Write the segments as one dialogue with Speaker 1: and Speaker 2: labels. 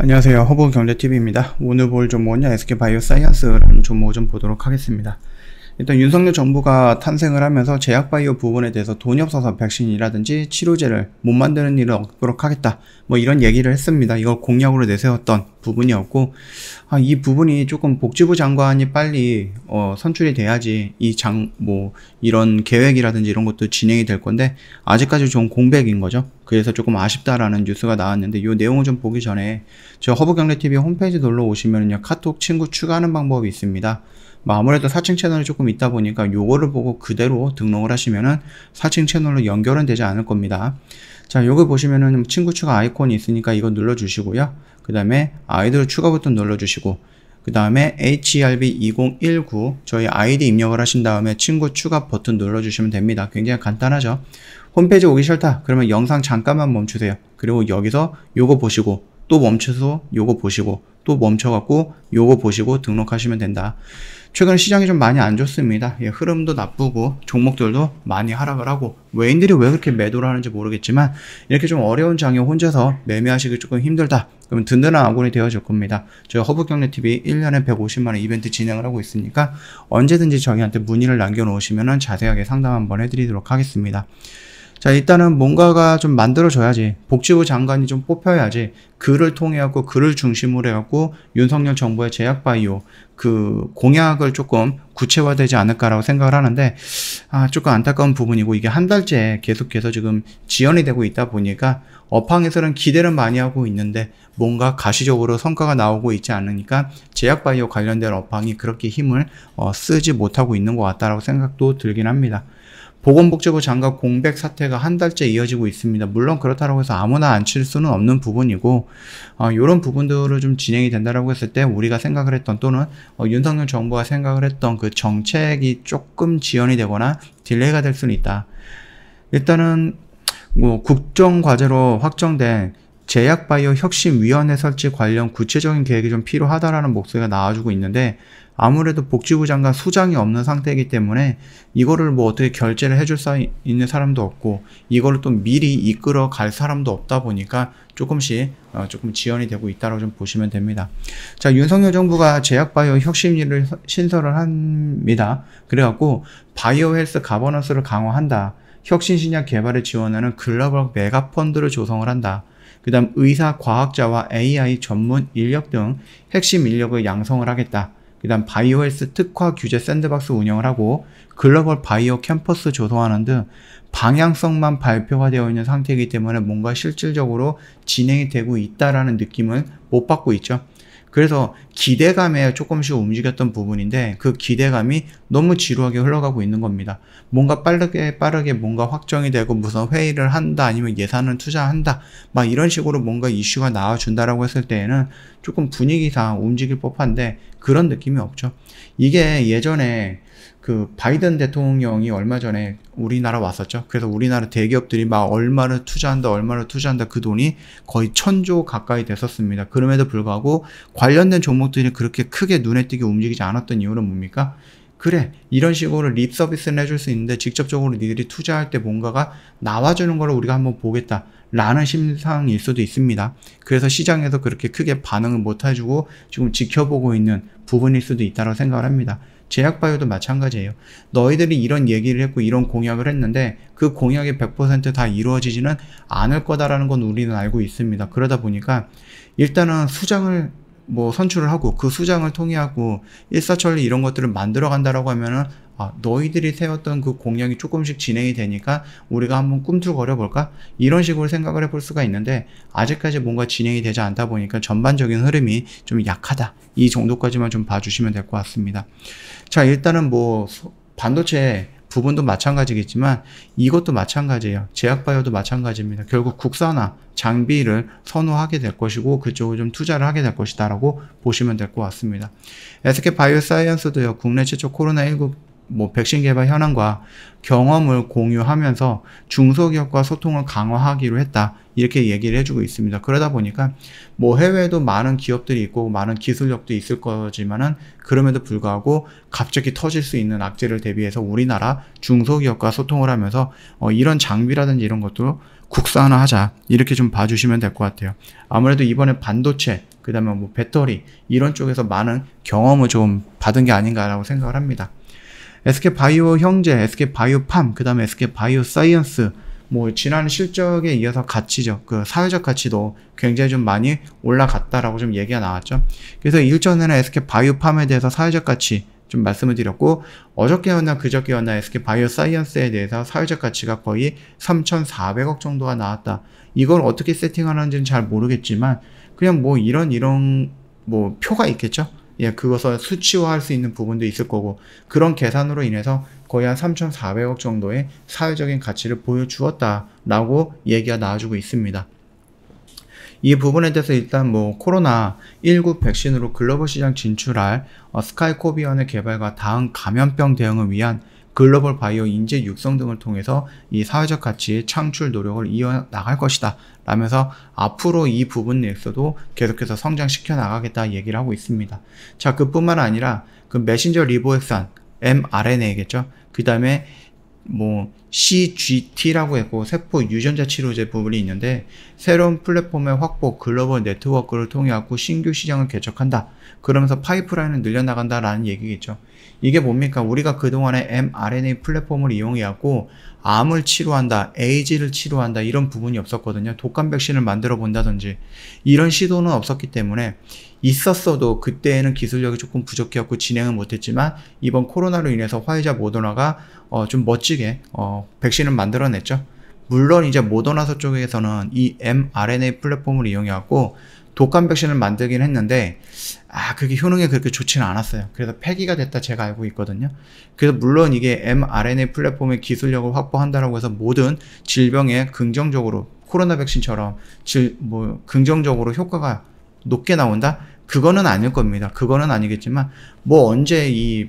Speaker 1: 안녕하세요. 허브경제TV입니다. 오늘 볼종목은 SK바이오사이언스라는 종목을 좀 보도록 하겠습니다. 일단 윤석열 정부가 탄생을 하면서 제약바이오 부분에 대해서 돈이 없어서 백신이라든지 치료제를 못 만드는 일을 없도록 하겠다. 뭐 이런 얘기를 했습니다. 이걸 공약으로 내세웠던 부분이었고 아, 이 부분이 조금 복지부 장관이 빨리 어, 선출이 돼야지 이 장 뭐 이런 계획이라든지 이런 것도 진행이 될 건데 아직까지 좀 공백인 거죠. 그래서 조금 아쉽다라는 뉴스가 나왔는데 요 내용을 좀 보기 전에 저 허브경제TV 홈페이지 놀러 오시면요 은 카톡 친구 추가하는 방법이 있습니다. 뭐 아무래도 4층 채널이 조금 있다 보니까 요거를 보고 그대로 등록을 하시면은 4층 채널로 연결은 되지 않을 겁니다. 자, 요거 보시면은 뭐 친구 추가 아이콘이 있으니까 이거 눌러주시고요. 그 다음에 아이돌 추가 버튼 눌러주시고 그 다음에 HRB2019 e 저희 아이디 입력을 하신 다음에 친구 추가 버튼 눌러주시면 됩니다. 굉장히 간단하죠. 홈페이지 오기 싫다. 그러면 영상 잠깐만 멈추세요. 그리고 여기서 요거 보시고 또 멈춰서 요거 보시고 또 멈춰갖고 요거 보시고 등록하시면 된다. 최근 시장이 좀 많이 안 좋습니다. 예, 흐름도 나쁘고 종목들도 많이 하락을 하고 외인들이 왜 그렇게 매도를 하는지 모르겠지만 이렇게 좀 어려운 장에 혼자서 매매하시기 조금 힘들다. 그러면 든든한 아군이 되어줄 겁니다. 저희 허브경제TV 1년에 150만원 이벤트 진행을 하고 있으니까 언제든지 저희한테 문의를 남겨놓으시면 자세하게 상담 한번 해드리도록 하겠습니다. 자, 일단은 뭔가가 좀 만들어져야지. 복지부 장관이 좀 뽑혀야지. 그를 통해 갖고 그를 중심으로 해 갖고 윤석열 정부의 제약 바이오 그 공약을 조금 구체화되지 않을까라고 생각을 하는데 아, 조금 안타까운 부분이고 이게 한 달째 계속해서 지금 지연이 되고 있다 보니까 업황에서는 기대를 많이 하고 있는데 뭔가 가시적으로 성과가 나오고 있지 않으니까 제약 바이오 관련된 업황이 그렇게 힘을 어, 쓰지 못하고 있는 것 같다라고 생각도 들긴 합니다. 보건복지부 장관 공백 사태가 한 달째 이어지고 있습니다. 물론 그렇다고 해서 아무나 안 칠 수는 없는 부분이고 어, 이런 부분들을 좀 진행이 된다라고 했을 때 우리가 생각을 했던 또는 어, 윤석열 정부가 생각을 했던 그 정책이 조금 지연이 되거나 딜레이가 될 수는 있다. 일단은 뭐 국정 과제로 확정된 제약바이오 혁신위원회 설치 관련 구체적인 계획이 좀 필요하다라는 목소리가 나와주고 있는데 아무래도 복지부 장관 수장이 없는 상태이기 때문에 이거를 뭐 어떻게 결제를 해줄 수 있는 사람도 없고 이거를 또 미리 이끌어 갈 사람도 없다 보니까 조금씩 어 조금 지연이 되고 있다고 좀 보시면 됩니다. 자 윤석열 정부가 제약바이오 혁신위를 신설을 합니다. 그래갖고 바이오 헬스 가버넌스를 강화한다. 혁신신약 개발에 지원하는 글로벌 메가펀드를 조성을 한다. 그 다음 의사, 과학자와 AI 전문 인력 등 핵심 인력을 양성을 하겠다. 그 다음 바이오 헬스 특화 규제 샌드박스 운영을 하고 글로벌 바이오 캠퍼스 조성하는 등 방향성만 발표가 되어 있는 상태이기 때문에 뭔가 실질적으로 진행이 되고 있다라는 느낌을못 받고 있죠. 그래서 기대감에 조금씩 움직였던 부분인데 그 기대감이 너무 지루하게 흘러가고 있는 겁니다. 뭔가 빠르게 빠르게 뭔가 확정이 되고 무슨 회의를 한다 아니면 예산을 투자한다 막 이런 식으로 뭔가 이슈가 나와준다라고 했을 때에는 조금 분위기상 움직일 법한데 그런 느낌이 없죠. 이게 예전에 그 바이든 대통령이 얼마 전에 우리나라 왔었죠. 그래서 우리나라 대기업들이 막 얼마를 투자한다, 얼마를 투자한다 그 돈이 거의 천조 가까이 됐었습니다. 그럼에도 불구하고 관련된 종목들이 그렇게 크게 눈에 띄게 움직이지 않았던 이유는 뭡니까? 그래 이런 식으로 립 서비스를 해줄 수 있는데 직접적으로 니들이 투자할 때 뭔가가 나와주는 걸 우리가 한번 보겠다 라는 심상일 수도 있습니다 그래서 시장에서 그렇게 크게 반응을 못 해주고 지금 지켜보고 있는 부분일 수도 있다고 생각을 합니다 제약바이오도 마찬가지예요. 너희들이 이런 얘기를 했고 이런 공약을 했는데 그 공약이 100%다 이루어지지는 않을 거다라는 건 우리는 알고 있습니다. 그러다 보니까 일단은 수장을 뭐 선출을 하고 그 수장을 통해하고 일사천리 이런 것들을 만들어 간다라고 하면은 아, 너희들이 세웠던 그 공약이 조금씩 진행이 되니까 우리가 한번 꿈틀거려 볼까? 이런 식으로 생각을 해볼 수가 있는데 아직까지 뭔가 진행이 되지 않다 보니까 전반적인 흐름이 좀 약하다. 이 정도까지만 좀 봐주시면 될 것 같습니다. 자, 일단은 뭐 반도체 부분도 마찬가지겠지만 이것도 마찬가지예요. 제약바이오도 마찬가지입니다. 결국 국산화, 장비를 선호하게 될 것이고 그쪽을 좀 투자를 하게 될 것이다라고 보시면 될 것 같습니다. SK바이오사이언스도요. 국내 최초 코로나19 뭐 백신 개발 현황과 경험을 공유하면서 중소기업과 소통을 강화하기로 했다. 이렇게 얘기를 해주고 있습니다. 그러다 보니까 뭐 해외에도 많은 기업들이 있고 많은 기술력도 있을 거지만은 그럼에도 불구하고 갑자기 터질 수 있는 악재를 대비해서 우리나라 중소기업과 소통을 하면서 어 이런 장비라든지 이런 것도 국산화하자 이렇게 좀 봐주시면 될 것 같아요. 아무래도 이번에 반도체 그다음에 뭐 배터리 이런 쪽에서 많은 경험을 좀 받은 게 아닌가라고 생각을 합니다. SK바이오 형제, SK바이오팜, 그 다음에 SK바이오사이언스 뭐 지난 실적에 이어서 가치죠. 그 사회적 가치도 굉장히 좀 많이 올라갔다라고 좀 얘기가 나왔죠. 그래서 일전에는 SK바이오팜에 대해서 사회적 가치 좀 말씀을 드렸고 어저께였나 그저께였나 SK바이오사이언스에 대해서 사회적 가치가 거의 3,400억 정도가 나왔다. 이걸 어떻게 세팅하는지는 잘 모르겠지만 그냥 뭐 이런 이런 뭐 표가 있겠죠. 예, 그것을 수치화할 수 있는 부분도 있을 거고 그런 계산으로 인해서 거의 한 3,400억 정도의 사회적인 가치를 보여주었다라고 얘기가 나와주고 있습니다. 이 부분에 대해서 일단 뭐 코로나19 백신으로 글로벌 시장 진출할 어, 스카이코비언의 개발과 다음 감염병 대응을 위한 글로벌 바이오 인재 육성 등을 통해서 이 사회적 가치의 창출 노력을 이어나갈 것이다. 라면서 앞으로 이 부분에서도 계속해서 성장시켜 나가겠다 얘기를 하고 있습니다. 자, 그뿐만 아니라 그 메신저 리보엑산 mRNA겠죠. 그 다음에 뭐 CGT라고 했고 세포 유전자 치료제 부분이 있는데 새로운 플랫폼의 확보 글로벌 네트워크를 통해 갖고 신규 시장을 개척한다. 그러면서 파이프라인을 늘려나간다라는 얘기겠죠. 이게 뭡니까? 우리가 그동안에 mRNA 플랫폼을 이용해왔고 암을 치료한다, 에이지를 치료한다 이런 부분이 없었거든요. 독감 백신을 만들어 본다든지 이런 시도는 없었기 때문에 있었어도 그때에는 기술력이 조금 부족했고 해진행을 못했지만 이번 코로나로 인해서 화이자 모더나가 어, 좀 멋지게 어, 백신을 만들어냈죠. 물론 이제 모더나서 쪽에서는 이 mRNA 플랫폼을 이용해왔고 독감 백신을 만들긴 했는데 아 그게 효능이 그렇게 좋지는 않았어요. 그래서 폐기가 됐다 제가 알고 있거든요. 그래서 물론 이게 mRNA 플랫폼의 기술력을 확보한다라고 해서 모든 질병에 긍정적으로 코로나 백신처럼 질, 뭐 긍정적으로 효과가 높게 나온다? 그거는 아닐 겁니다. 그거는 아니겠지만 뭐 언제 이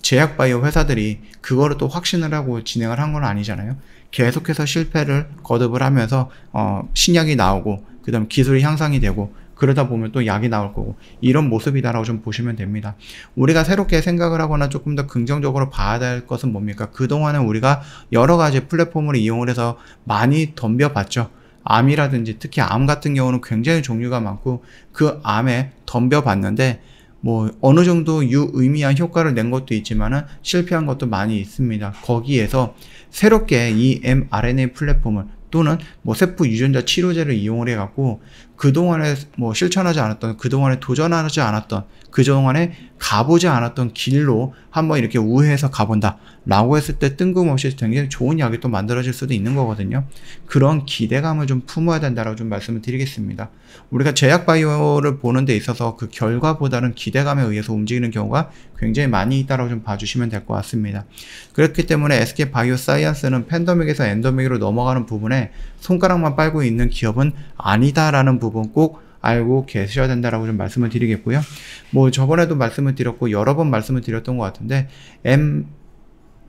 Speaker 1: 제약 바이오 회사들이 그거를 또 확신을 하고 진행을 한 건 아니잖아요. 계속해서 실패를 거듭을 하면서 어, 신약이 나오고 그다음 기술이 향상이 되고 그러다 보면 또 약이 나올 거고 이런 모습이다라고 좀 보시면 됩니다. 우리가 새롭게 생각을 하거나 조금 더 긍정적으로 봐야 될 것은 뭡니까? 그동안은 우리가 여러 가지 플랫폼을 이용을 해서 많이 덤벼봤죠. 암이라든지 특히 암 같은 경우는 굉장히 종류가 많고 그 암에 덤벼봤는데 뭐 어느 정도 유의미한 효과를 낸 것도 있지만은 실패한 것도 많이 있습니다. 거기에서 새롭게 이 mRNA 플랫폼을 또는 뭐 세포 유전자 치료제를 이용을 해갖고 그동안에 뭐 실천하지 않았던, 그동안에 도전하지 않았던, 그동안에 가보지 않았던 길로 한번 이렇게 우회해서 가본다. 라고 했을 때 뜬금없이 굉장히 좋은 약이 또 만들어질 수도 있는 거거든요. 그런 기대감을 좀 품어야 된다라고 좀 말씀을 드리겠습니다. 우리가 제약 바이오를 보는 데 있어서 그 결과보다는 기대감에 의해서 움직이는 경우가 굉장히 많이 있다라고 좀 봐주시면 될 것 같습니다. 그렇기 때문에 SK 바이오 사이언스는 팬더믹에서 엔더믹으로 넘어가는 부분에 손가락만 빨고 있는 기업은 아니다라는 부분 부분 꼭 알고 계셔야 된다라고 좀 말씀을 드리겠고요. 뭐 저번에도 말씀을 드렸고 여러 번 말씀을 드렸던 것 같은데 M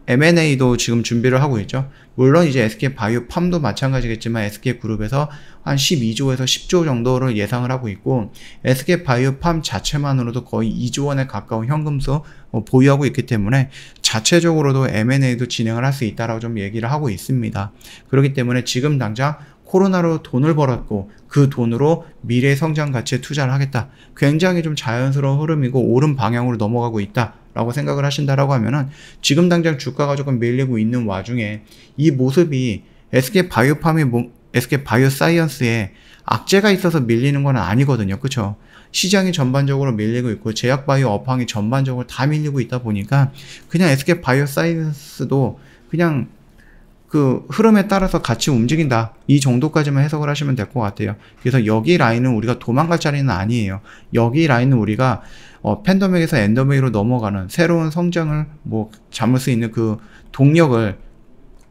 Speaker 1: M&A도 지금 준비를 하고 있죠. 물론 이제 SK 바이오 팜도 마찬가지겠지만 SK 그룹에서 한 12조에서 10조 정도를 예상을 하고 있고 SK 바이오 팜 자체만으로도 거의 2조 원에 가까운 현금수 어, 보유하고 있기 때문에 자체적으로도 M&A도 진행을 할 수 있다라고 좀 얘기를 하고 있습니다. 그렇기 때문에 지금 당장 코로나로 돈을 벌었고 그 돈으로 미래 성장 가치에 투자를 하겠다. 굉장히 좀 자연스러운 흐름이고 옳은 방향으로 넘어가고 있다. 라고 생각을 하신다라고 하면은 지금 당장 주가가 조금 밀리고 있는 와중에 이 모습이 SK 바이오팜이 SK 뭐, 바이오사이언스에 악재가 있어서 밀리는 건 아니거든요. 그쵸? 시장이 전반적으로 밀리고 있고 제약바이오 업황이 전반적으로 다 밀리고 있다 보니까 그냥 SK 바이오사이언스도 그냥 그 흐름에 따라서 같이 움직인다. 이 정도까지만 해석을 하시면 될 것 같아요. 그래서 여기 라인은 우리가 도망갈 자리는 아니에요. 여기 라인은 우리가 어, 팬더맥에서 엔더맥으로 넘어가는 새로운 성장을 뭐 잡을 수 있는 그 동력을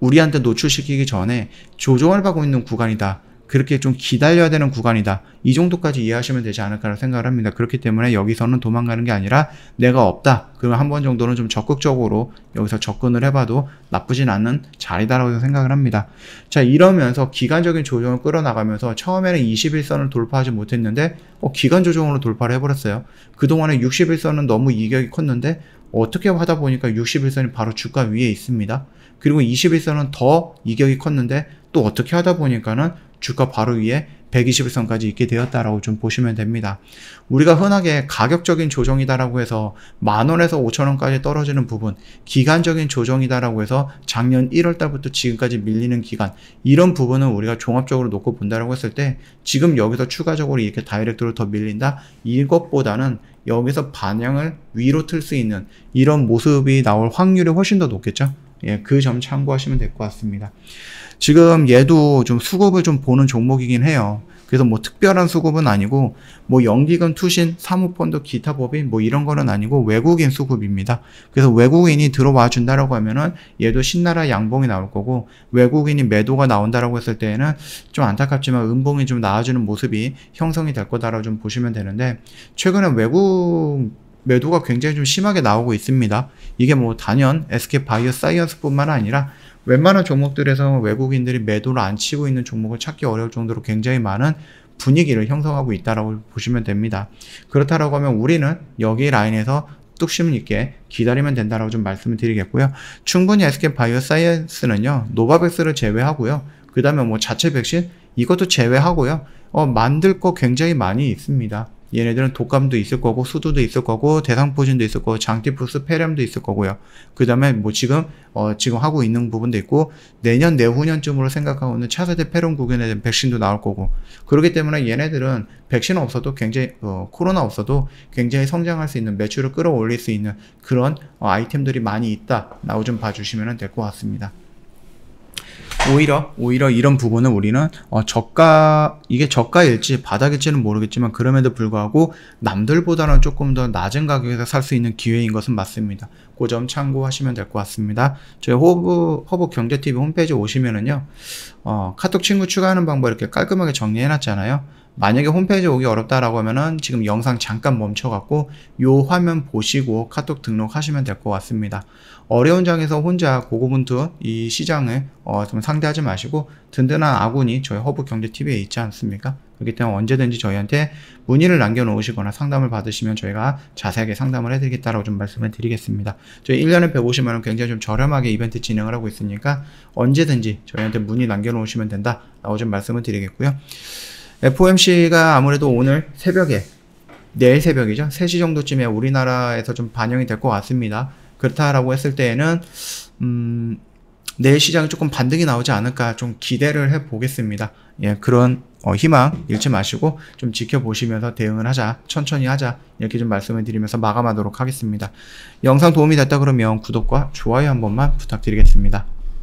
Speaker 1: 우리한테 노출시키기 전에 조정을 받고 있는 구간이다. 그렇게 좀 기다려야 되는 구간이다. 이 정도까지 이해하시면 되지 않을까 생각을 합니다. 그렇기 때문에 여기서는 도망가는 게 아니라 내가 없다. 그러면 한 번 정도는 좀 적극적으로 여기서 접근을 해봐도 나쁘진 않는 자리다라고 생각을 합니다. 자, 이러면서 기간적인 조정을 끌어나가면서 처음에는 21선을 돌파하지 못했는데, 어, 기간 조정으로 돌파를 해버렸어요. 그동안에 61선은 너무 이격이 컸는데, 어떻게 하다 보니까 61선이 바로 주가 위에 있습니다. 그리고 21선은 더 이격이 컸는데, 또 어떻게 하다 보니까는 주가 바로 위에 121선까지 있게 되었다라고 좀 보시면 됩니다. 우리가 흔하게 가격적인 조정이다라고 해서 만 원에서 5천 원까지 떨어지는 부분, 기간적인 조정이다라고 해서 작년 1월 달부터 지금까지 밀리는 기간 이런 부분은 우리가 종합적으로 놓고 본다라고 했을 때 지금 여기서 추가적으로 이렇게 다이렉트로 더 밀린다 이것보다는 여기서 반향을 위로 틀 수 있는 이런 모습이 나올 확률이 훨씬 더 높겠죠. 예, 그 점 참고하시면 될 것 같습니다. 지금 얘도 좀 수급을 좀 보는 종목이긴 해요. 그래서 뭐 특별한 수급은 아니고 뭐 연기금 투신 사모펀드 기타 법인 뭐 이런 거는 아니고 외국인 수급입니다 그래서 외국인이 들어와 준다라고 하면은 얘도 신나라 양봉이 나올 거고 외국인이 매도가 나온다라고 했을 때에는 좀 안타깝지만 음봉이 좀 나와주는 모습이 형성이 될 거다라고 좀 보시면 되는데 최근에 외국 매도가 굉장히 좀 심하게 나오고 있습니다. 이게 뭐 단연 SK 바이오 사이언스뿐만 아니라 웬만한 종목들에서 뭐 외국인들이 매도를 안 치고 있는 종목을 찾기 어려울 정도로 굉장히 많은 분위기를 형성하고 있다라고 보시면 됩니다. 그렇다라고 하면 우리는 여기 라인에서 뚝심 있게 기다리면 된다라고 좀 말씀을 드리겠고요. 충분히 SK 바이오 사이언스는요, 노바백스를 제외하고요. 그 다음에 뭐 자체 백신 이것도 제외하고요. 어, 만들 거 굉장히 많이 있습니다. 얘네들은 독감도 있을 거고 수두도 있을 거고 대상포진도 있을 거고 장티푸스 폐렴도 있을 거고요. 그 다음에 뭐 지금 어 지금 하고 있는 부분도 있고 내년 내후년쯤으로 생각하고 있는 차세대 폐렴 구균에 대한 백신도 나올 거고 그렇기 때문에 얘네들은 백신 없어도 굉장히 어 코로나 없어도 굉장히 성장할 수 있는 매출을 끌어올릴 수 있는 그런 어 아이템들이 많이 있다라고 좀 봐주시면 될 것 같습니다. 오히려 오히려 이런 부분은 우리는 어, 저가 이게 저가일지 바닥일지는 모르겠지만 그럼에도 불구하고 남들보다는 조금 더 낮은 가격에서 살 수 있는 기회인 것은 맞습니다. 그 점 참고하시면 될 것 같습니다. 저희 허브 허브 경제 TV 홈페이지 오시면은요 어, 카톡 친구 추가하는 방법 이렇게 깔끔하게 정리해놨잖아요. 만약에 홈페이지 오기 어렵다라고 하면은 지금 영상 잠깐 멈춰갖고 요 화면 보시고 카톡 등록하시면 될 것 같습니다. 어려운 장에서 혼자 고고분투 이 시장을 어좀 상대하지 마시고 든든한 아군이 저희 허브경제TV에 있지 않습니까? 그렇기 때문에 언제든지 저희한테 문의를 남겨놓으시거나 상담을 받으시면 저희가 자세하게 상담을 해드리겠다라고 좀 말씀을 드리겠습니다. 저희 1년에 150만원 굉장히 좀 저렴하게 이벤트 진행을 하고 있으니까 언제든지 저희한테 문의 남겨놓으시면 된다라고 좀 말씀을 드리겠고요. FOMC가 아무래도 오늘 새벽에 내일 새벽이죠. 3시 정도쯤에 우리나라에서 좀 반영이 될 것 같습니다. 그렇다라고 했을 때에는 음, 내일 시장이 조금 반등이 나오지 않을까 좀 기대를 해 보겠습니다. 예, 그런 어, 희망 잃지 마시고 좀 지켜보시면서 대응을 하자, 천천히 하자 이렇게 좀 말씀을 드리면서 마감하도록 하겠습니다. 영상 도움이 됐다 그러면 구독과 좋아요 한 번만 부탁드리겠습니다.